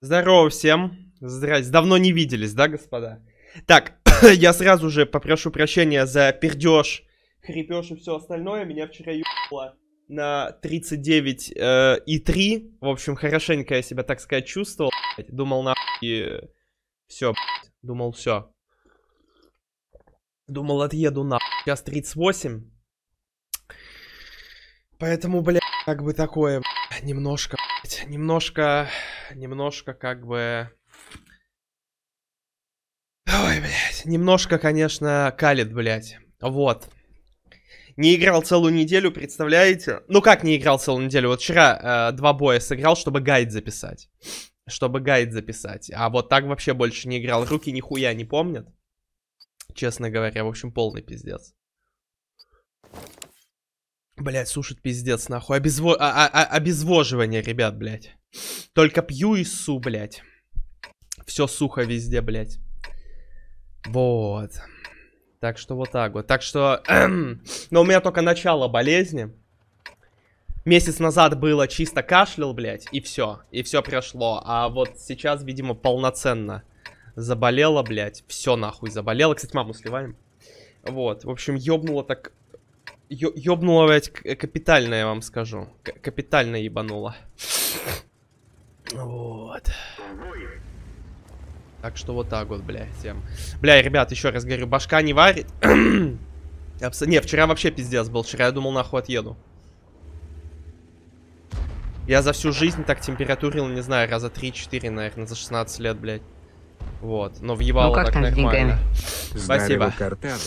Здорово всем. Здрасте. Давно не виделись, да, господа? Так, я сразу же попрошу прощения за пердеж, хрипеж и все остальное. Меня вчера ебало на 39 э, и 3. В общем, хорошенько я себя, так сказать, чувствовал. Думал на и все, думал все. Думал, отъеду на. Сейчас 38. Поэтому, блядь, как бы такое, блядь немножко, немножко, немножко как бы... Ой, блядь, немножко, конечно, калит, блядь. Вот. Не играл целую неделю, представляете? Ну как не играл целую неделю? Вот вчера э, два боя сыграл, чтобы гайд записать. Чтобы гайд записать. А вот так вообще больше не играл. Руки нихуя не помнят. Честно говоря, в общем, полный пиздец. Блять, сушит пиздец, нахуй. Обезво... А, а, а, обезвоживание, ребят, блять. Только пью и су, блять. Все сухо везде, блять. Вот. Так что вот так вот. Так что... Но у меня только начало болезни. Месяц назад было чисто кашлял, блять, и все. И все прошло. А вот сейчас, видимо, полноценно заболело, блять. Все нахуй заболело. Кстати, маму сливаем. Вот. В общем, ёбнуло так Ёбнула блядь, капитально, я вам скажу. К капитально ебануло. Вот. Так что вот так вот, бля, всем. Бля, ребят, еще раз говорю, башка не варит. Абс... Не, вчера вообще пиздец был. Вчера я думал, нахуй отъеду. Я за всю жизнь так температурил, не знаю, раза 3-4, наверное, за 16 лет, блядь. Вот, но въебало ну, так нормально. Спасибо. Карты,